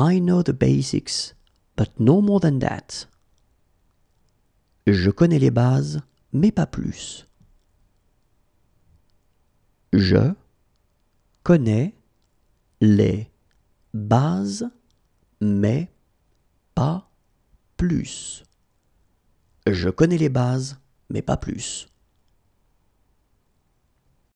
I know the basics, but no more than that. Je connais les bases, mais pas plus. Je connais les bases, mais pas plus. Je connais les bases, mais pas plus.